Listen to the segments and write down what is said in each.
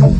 السلام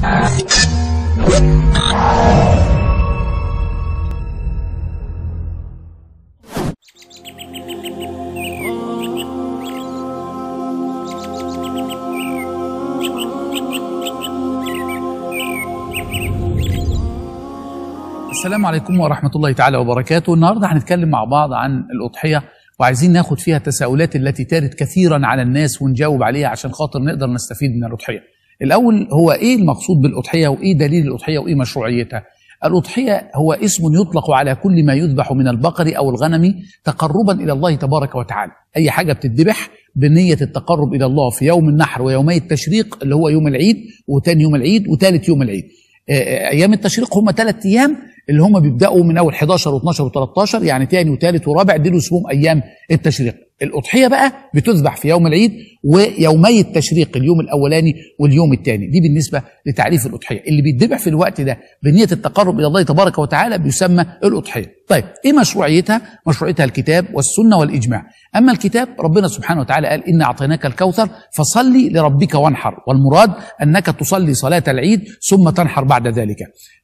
عليكم ورحمة الله تعالى وبركاته النهاردة هنتكلم مع بعض عن الأضحية وعايزين ناخد فيها التساؤلات التي تارد كثيرا على الناس ونجاوب عليها عشان خاطر نقدر نستفيد من الأضحية الاول هو ايه المقصود بالاضحيه وايه دليل الاضحيه وايه مشروعيتها الاضحيه هو اسم يطلق على كل ما يذبح من البقر او الغنم تقربا الى الله تبارك وتعالى اي حاجه بتذبح بنيه التقرب الى الله في يوم النحر ويومي التشريق اللي هو يوم العيد وتاني يوم العيد وتالت يوم العيد آه، آه، ايام التشريق هم ثلاث ايام اللي هم بيبداوا من اول 11 و12 و13 يعني تاني وتالت ورابع دي اسمهم ايام التشريق الاضحيه بقى بتذبح في يوم العيد ويومي التشريق اليوم الاولاني واليوم الثاني دي بالنسبه لتعريف الاضحيه اللي بيتذبح في الوقت ده بنيه التقرب الى الله تبارك وتعالى بيسمى الاضحيه طيب ايه مشروعيتها مشروعيتها الكتاب والسنه والاجماع اما الكتاب ربنا سبحانه وتعالى قال ان اعطيناك الكوثر فصلي لربك وانحر والمراد انك تصلي صلاه العيد ثم تنحر بعد ذلك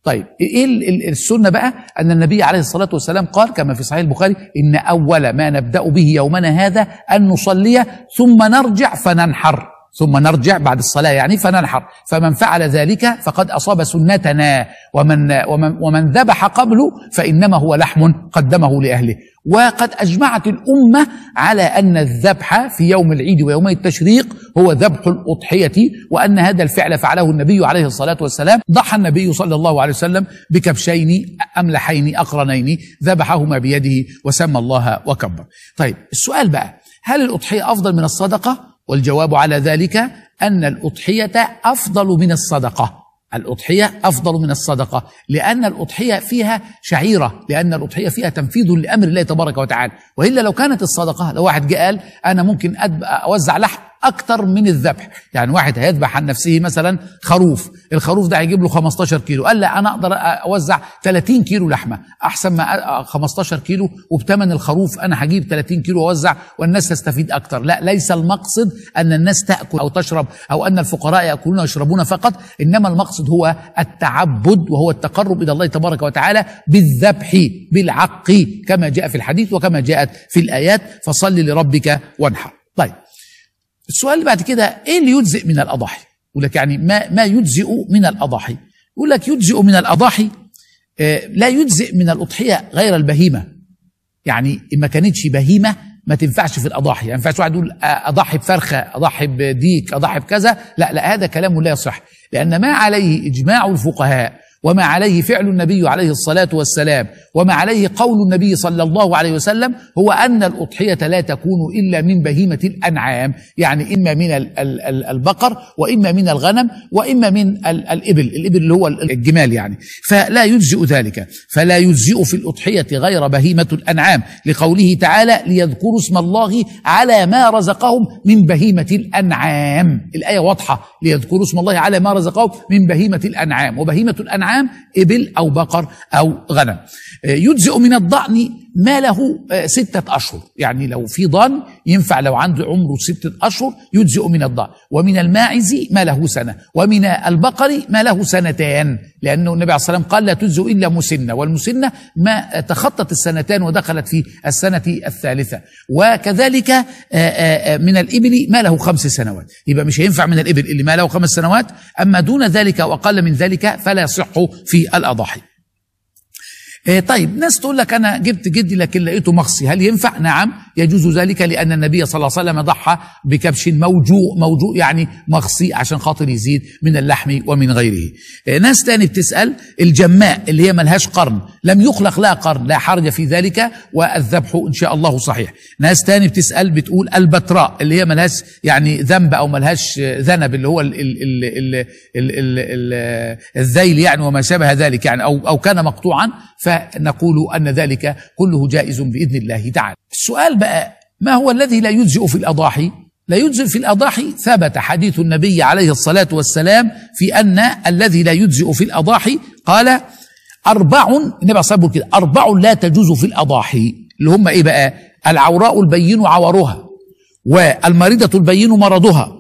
طيب ايه السنه بقى ان النبي عليه الصلاه والسلام قال كما في صحيح البخاري ان اول ما نبدا به يومنا هذا ان نصلي ثم نرجع فننحر ثم نرجع بعد الصلاة يعني فننحر فمن فعل ذلك فقد أصاب سنتنا ومن, ومن, ومن ذبح قبله فإنما هو لحم قدمه لأهله وقد أجمعت الأمة على أن الذبح في يوم العيد ويوم التشريق هو ذبح الأضحية وأن هذا الفعل فعله النبي عليه الصلاة والسلام ضحى النبي صلى الله عليه وسلم بكبشين أملحين أقرنين ذبحهما بيده وسمى الله وكبر طيب السؤال بقى هل الأضحية أفضل من الصدقة والجواب على ذلك أن الأضحية أفضل من الصدقة الأضحية أفضل من الصدقة لأن الأضحية فيها شعيرة لأن الأضحية فيها تنفيذ لأمر الله تبارك وتعالى وإلا لو كانت الصدقة لو واحد قال أنا ممكن أوزع لحم اكتر من الذبح يعني واحد هيذبح عن نفسه مثلا خروف الخروف ده هيجيب له 15 كيلو قال لا انا اقدر اوزع 30 كيلو لحمه احسن ما 15 آه، كيلو وبثمن الخروف انا هجيب 30 كيلو اوزع والناس تستفيد اكتر لا ليس المقصد ان الناس تاكل او تشرب او ان الفقراء ياكلون ويشربون فقط انما المقصد هو التعبد وهو التقرب الى الله تبارك وتعالى بالذبح بالعق كما جاء في الحديث وكما جاءت في الايات فصل لربك وانحر طيب السؤال اللي بعد كده ايه اللي يجزئ من الاضاحي يقول لك يعني ما ما يجزئ من الاضاحي يقول لك يجزئ من الاضاحي آه، لا يجزئ من الاضحيه غير البهيمه يعني ما كانتش بهيمه ما تنفعش في الاضاحي يعني ما ينفعش واحد يقول آه، اضحي بفرخه اضحي بديك اضحي بكذا لا لا هذا كلام لا يصح لان ما عليه اجماع الفقهاء وما عليه فعل النبي عليه الصلاة والسلام وما عليه قول النبي صلى الله عليه وسلم هو أن الأضحية لا تكون إلا من بهيمة الأنعام يعني إما من البقر وإما من الغنم وإما من الإبل الإبل اللي هو الجمال يعني فلا يجزئ ذلك فلا يجزئ في الأضحية غير بهيمة الأنعام لقوله تعالى ليذكروا اسم الله على ما رزقهم من بهيمة الأنعام الآية واضحة ليذكروا اسم الله على ما رزقهم من بهيمة الأنعام وبهيمة الأنعام إنعام إبل أو بقر أو غنم آه، يجزئ من الضأن ما له آه، ستة أشهر يعني لو في ضن ينفع لو عنده عمره ستة أشهر يجزئ من الضأن ومن الماعز ما له سنة ومن البقر ما له سنتان لأنه النبي عليه الصلاة والسلام قال لا تجزئ إلا مسنة والمسنة ما تخطت السنتان ودخلت في السنة الثالثة وكذلك آه، آه، من الإبل ما له خمس سنوات يبقى مش هينفع من الإبل اللي ما له خمس سنوات أما دون ذلك وأقل من ذلك فلا يصح في الأضاحي إيه، طيب ناس تقول لك انا جبت جدي لكن لقيته مخصي هل ينفع نعم يجوز ذلك لان النبي صلى الله عليه وسلم ضحى بكبش موجوء موجوء يعني مخصي عشان خاطر يزيد من اللحم ومن غيره إيه، ناس تاني بتسال الجماء اللي هي ملهاش قرن لم يخلق لها قرن لا حرج في ذلك والذبح ان شاء الله صحيح ناس تاني بتسال بتقول البتراء اللي هي ملهاش يعني ذنب او ملهاش ذنب اللي هو الذيل يعني وما شابه ذلك يعني او او كان مقطوعا ف نقول أن ذلك كله جائز بإذن الله تعالى السؤال بقى ما هو الذي لا يجزئ في الأضاحي لا يجزئ في الأضاحي ثبت حديث النبي عليه الصلاة والسلام في أن الذي لا يجزئ في الأضاحي قال أربع النبي عليه كده أربع لا تجوز في الأضاحي اللي هم إيه بقى العوراء البين عورها والمريضة البين مرضها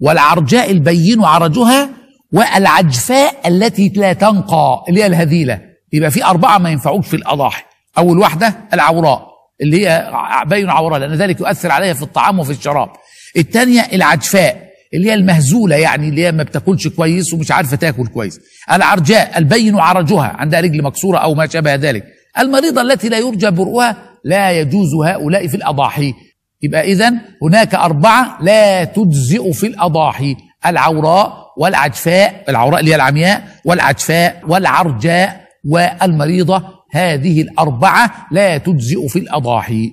والعرجاء البين عرجها والعجفاء التي لا تنقى اللي هي الهذيلة يبقى في أربعة ما ينفعوش في الأضاحي أول واحدة العوراء اللي هي بين عوراء لأن ذلك يؤثر عليها في الطعام وفي الشراب الثانية العجفاء اللي هي المهزولة يعني اللي هي ما بتاكلش كويس ومش عارفة تاكل كويس العرجاء البين عرجها عندها رجل مكسورة أو ما شابه ذلك المريضة التي لا يرجى برؤها لا يجوز هؤلاء في الأضاحي يبقى إذا هناك أربعة لا تجزئ في الأضاحي العوراء والعجفاء العوراء اللي هي العمياء والعجفاء والعرجاء والمريضة هذه الأربعة لا تجزئ في الأضاحي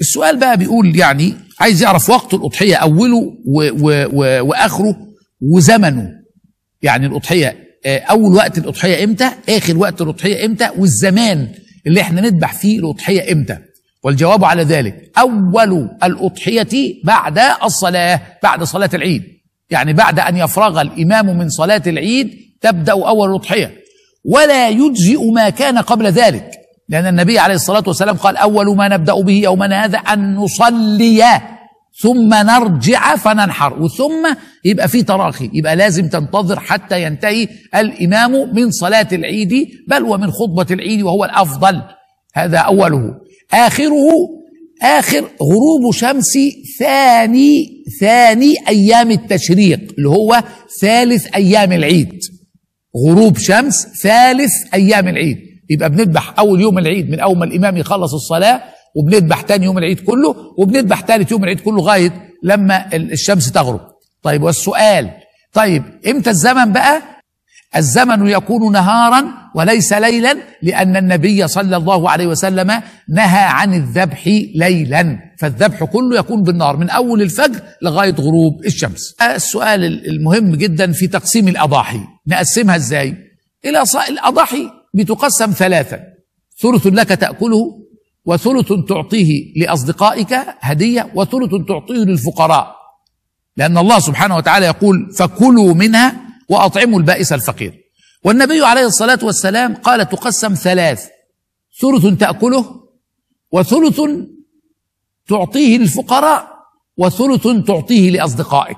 السؤال بقى بيقول يعني عايز يعرف وقت الأضحية أوله و و و وآخره وزمنه يعني الأضحية آه، أول وقت الأضحية إمتى آخر وقت الأضحية إمتى والزمان اللي احنا نذبح فيه الأضحية إمتى والجواب على ذلك أول الأضحية بعد الصلاة بعد صلاة العيد يعني بعد أن يفرغ الإمام من صلاة العيد تبدأ أول أضحية ولا يجزئ ما كان قبل ذلك لأن النبي عليه الصلاة والسلام قال أول ما نبدأ به يومنا هذا أن نصلي ثم نرجع فننحر وثم يبقى في تراخي يبقى لازم تنتظر حتى ينتهي الإمام من صلاة العيد بل ومن خطبة العيد وهو الأفضل هذا أوله آخره آخر غروب شمس ثاني ثاني أيام التشريق اللي هو ثالث أيام العيد غروب شمس ثالث ايام العيد يبقى بنذبح اول يوم العيد من اول ما الامام يخلص الصلاه وبنذبح تاني يوم العيد كله وبنذبح تالت يوم العيد كله لغايه لما الشمس تغرب طيب والسؤال طيب امتى الزمن بقى الزمن يكون نهارا وليس ليلا لأن النبي صلى الله عليه وسلم نهى عن الذبح ليلا فالذبح كله يكون بالنار من أول الفجر لغاية غروب الشمس السؤال المهم جدا في تقسيم الأضاحي نقسمها إزاي إلى الأضاحي بتقسم ثلاثا ثلث لك تأكله وثلث تعطيه لأصدقائك هدية وثلث تعطيه للفقراء لأن الله سبحانه وتعالى يقول فكلوا منها وأطعموا البائس الفقير والنبي عليه الصلاة والسلام قال تقسم ثلاث ثلث تأكله وثلث تعطيه للفقراء وثلث تعطيه لأصدقائك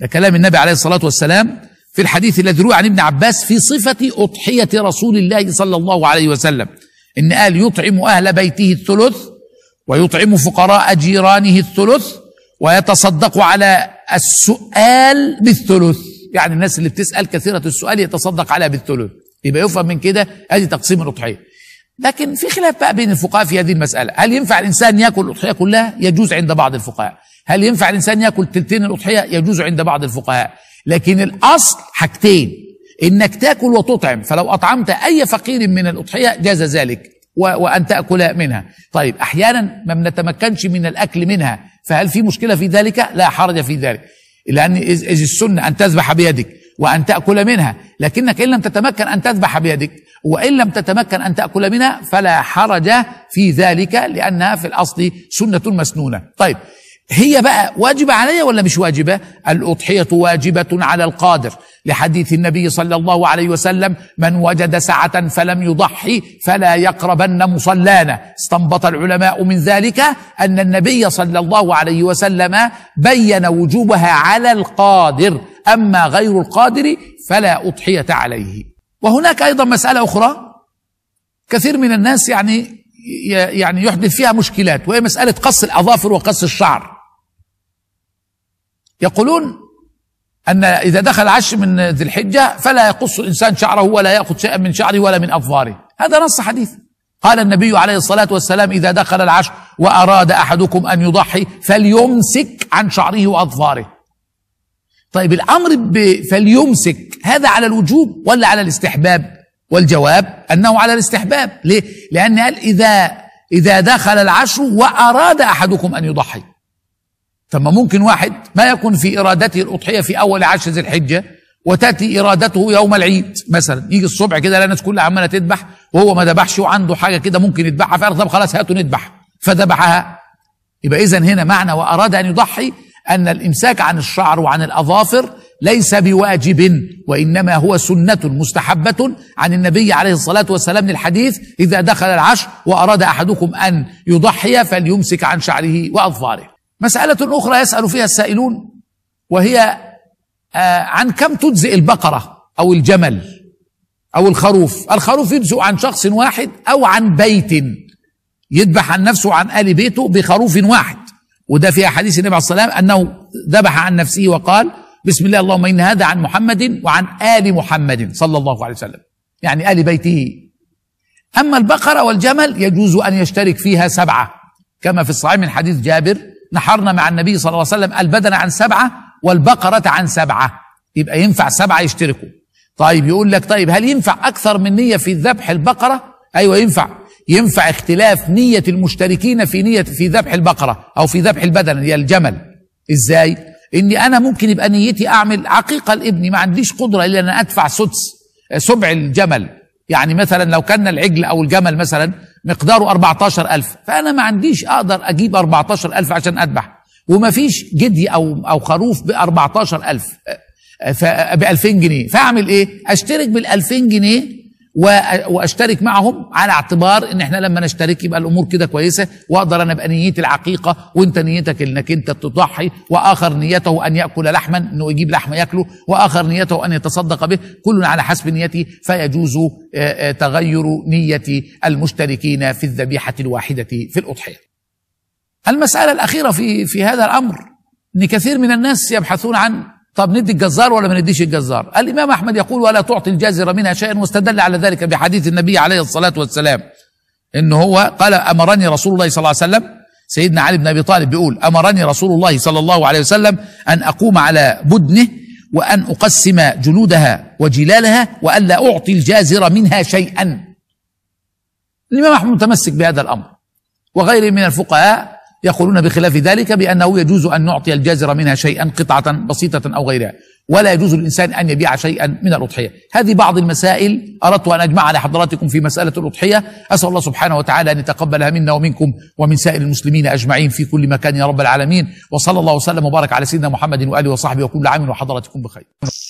ده كلام النبي عليه الصلاة والسلام في الحديث الذي روي عن ابن عباس في صفة أضحية رسول الله صلى الله عليه وسلم إن قال يطعم أهل بيته الثلث ويطعم فقراء جيرانه الثلث ويتصدق على السؤال بالثلث يعني الناس اللي بتسأل كثيرة السؤال يتصدق عليها بالثلث يبقى يفهم من كده ادي تقسيم الأضحية لكن في خلاف بقى بين الفقهاء في هذه المسألة هل ينفع الإنسان يأكل الأضحية كلها يجوز عند بعض الفقهاء هل ينفع الإنسان يأكل تلتين الأضحية يجوز عند بعض الفقهاء لكن الأصل حاجتين إنك تأكل وتطعم فلو أطعمت أي فقير من الأضحية جاز ذلك وأن تأكل منها طيب أحيانا ما بنتمكنش من الأكل منها فهل في مشكلة في ذلك لا حرج في ذلك لأن إذ السنة أن تذبح بيدك وأن تأكل منها لكنك إن لم تتمكن أن تذبح بيدك وإن لم تتمكن أن تأكل منها فلا حرج في ذلك لأنها في الأصل سنة مسنونة طيب هي بقى واجبة علي ولا مش واجبة الأضحية واجبة على القادر لحديث النبي صلى الله عليه وسلم من وجد سعة فلم يضحي فلا يقربن مصلانا استنبط العلماء من ذلك أن النبي صلى الله عليه وسلم بين وجوبها على القادر أما غير القادر فلا أضحية عليه وهناك أيضا مسألة أخرى كثير من الناس يعني يعني يحدث فيها مشكلات وهي مسألة قص الأظافر وقص الشعر يقولون أن إذا دخل عشر من ذي الحجة فلا يقص الإنسان شعره ولا يأخذ شيئا من شعره ولا من أظفاره هذا نص حديث قال النبي عليه الصلاة والسلام إذا دخل العشر وأراد أحدكم أن يضحي فليمسك عن شعره وأظفاره طيب الأمر فليمسك هذا على الوجوب ولا على الاستحباب والجواب أنه على الاستحباب ليه؟ لأن قال إذا إذا دخل العشر وأراد أحدكم أن يضحي طب ما ممكن واحد ما يكون في إرادته الأضحية في أول عشر ذي الحجة وتأتي إرادته يوم العيد مثلا يجي الصبح كده الناس كلها عمالة تذبح وهو ما ذبحش وعنده حاجة كده ممكن يذبحها فقال طب خلاص هاتوا نذبح فذبحها يبقى إذا هنا معنى وأراد أن يضحي أن الإمساك عن الشعر وعن الأظافر ليس بواجب وإنما هو سنة مستحبة عن النبي عليه الصلاة والسلام للحديث إذا دخل العشر وأراد أحدكم أن يضحي فليمسك عن شعره وأظفاره مسألة أخرى يسأل فيها السائلون وهي آه، عن كم تجزئ البقرة أو الجمل أو الخروف الخروف يجزئ عن شخص واحد أو عن بيت يذبح عن نفسه وعن آل بيته بخروف واحد وده في حديث النبي عليه الصلاة والسلام أنه ذبح عن نفسه وقال بسم الله اللهم إن هذا عن محمد وعن آل محمد صلى الله عليه وسلم يعني آل بيته أما البقرة والجمل يجوز أن يشترك فيها سبعة كما في الصحيح من حديث جابر نحرنا مع النبي صلى الله عليه وسلم البدن عن سبعة والبقرة عن سبعة يبقى ينفع سبعة يشتركوا طيب يقول لك طيب هل ينفع أكثر من نية في ذبح البقرة أيوة ينفع ينفع اختلاف نية المشتركين في نية في ذبح البقرة أو في ذبح البدن هي الجمل إزاي إني أنا ممكن يبقى نيتي أعمل عقيقة لابني ما عنديش قدرة إلا أن أدفع سدس آه، سبع الجمل يعني مثلا لو كان العجل أو الجمل مثلا مقداره 14000 فانا ما عنديش اقدر اجيب 14000 عشان اذبح وما فيش جدي او او خروف ب 14000 ب 2000 جنيه فاعمل ايه اشترك بال 2000 جنيه واشترك معهم على اعتبار ان احنا لما نشترك يبقى الامور كده كويسه واقدر انا ابقى نيتي العقيقه وانت نيتك انك انت تضحي واخر نيته ان ياكل لحما انه يجيب لحم ياكله واخر نيته ان يتصدق به كل على حسب نيته فيجوز آه، آه، تغير نيه المشتركين في الذبيحه الواحده في الاضحيه. المساله الاخيره في في هذا الامر ان كثير من الناس يبحثون عن طب ندي الجزار ولا ما نديش الجزار الإمام أحمد يقول ولا تعطي الجازر منها شيئا واستدل على ذلك بحديث النبي عليه الصلاة والسلام إن هو قال أمرني رسول الله صلى الله عليه وسلم سيدنا علي بن أبي طالب بيقول أمرني رسول الله صلى الله عليه وسلم أن أقوم على بدنه وأن أقسم جلودها وجلالها وألا أعطي الجازر منها شيئا الإمام أحمد متمسك بهذا الأمر وغيره من الفقهاء يقولون بخلاف ذلك بأنه يجوز أن نعطي الجزر منها شيئا قطعة بسيطة أو غيرها ولا يجوز للإنسان أن يبيع شيئا من الأضحية هذه بعض المسائل أردت أن أجمعها لحضراتكم في مسألة الأضحية أسأل الله سبحانه وتعالى أن يتقبلها منا ومنكم ومن سائر المسلمين أجمعين في كل مكان يا رب العالمين وصلى الله وسلم وبارك على سيدنا محمد وآله وصحبه وكل عام وحضراتكم بخير